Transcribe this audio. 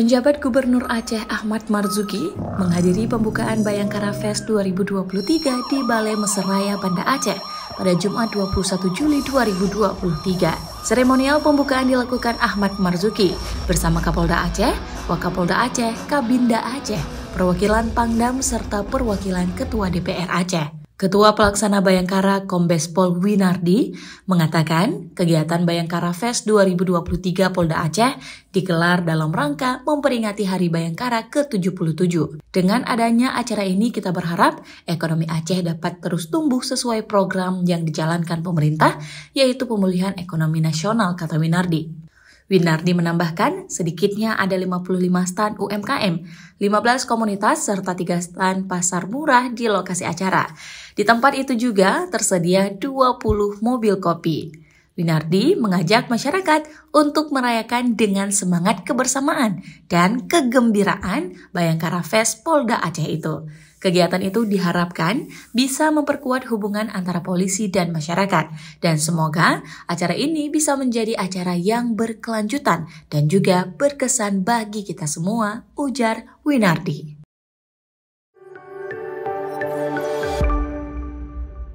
Penjabat Gubernur Aceh Ahmad Marzuki menghadiri pembukaan Bayangkara Fest 2023 di Balai Meseraya Banda Aceh pada Jumat 21 Juli 2023. Seremonial pembukaan dilakukan Ahmad Marzuki bersama Kapolda Aceh, Wakapolda Aceh, Kabinda Aceh, perwakilan Pangdam serta perwakilan Ketua DPR Aceh. Ketua Pelaksana Bayangkara Kombes Pol Winardi mengatakan kegiatan Bayangkara Fest 2023 Polda Aceh digelar dalam rangka memperingati Hari Bayangkara ke-77. Dengan adanya acara ini kita berharap ekonomi Aceh dapat terus tumbuh sesuai program yang dijalankan pemerintah yaitu pemulihan ekonomi nasional kata Winardi. Winardi menambahkan, sedikitnya ada 55 stan UMKM, 15 komunitas, serta 3 stan pasar murah di lokasi acara. Di tempat itu juga tersedia 20 mobil kopi. Winardi mengajak masyarakat untuk merayakan dengan semangat kebersamaan dan kegembiraan Bayangkara Fest Polda Aceh itu. Kegiatan itu diharapkan bisa memperkuat hubungan antara polisi dan masyarakat dan semoga acara ini bisa menjadi acara yang berkelanjutan dan juga berkesan bagi kita semua, ujar Winardi.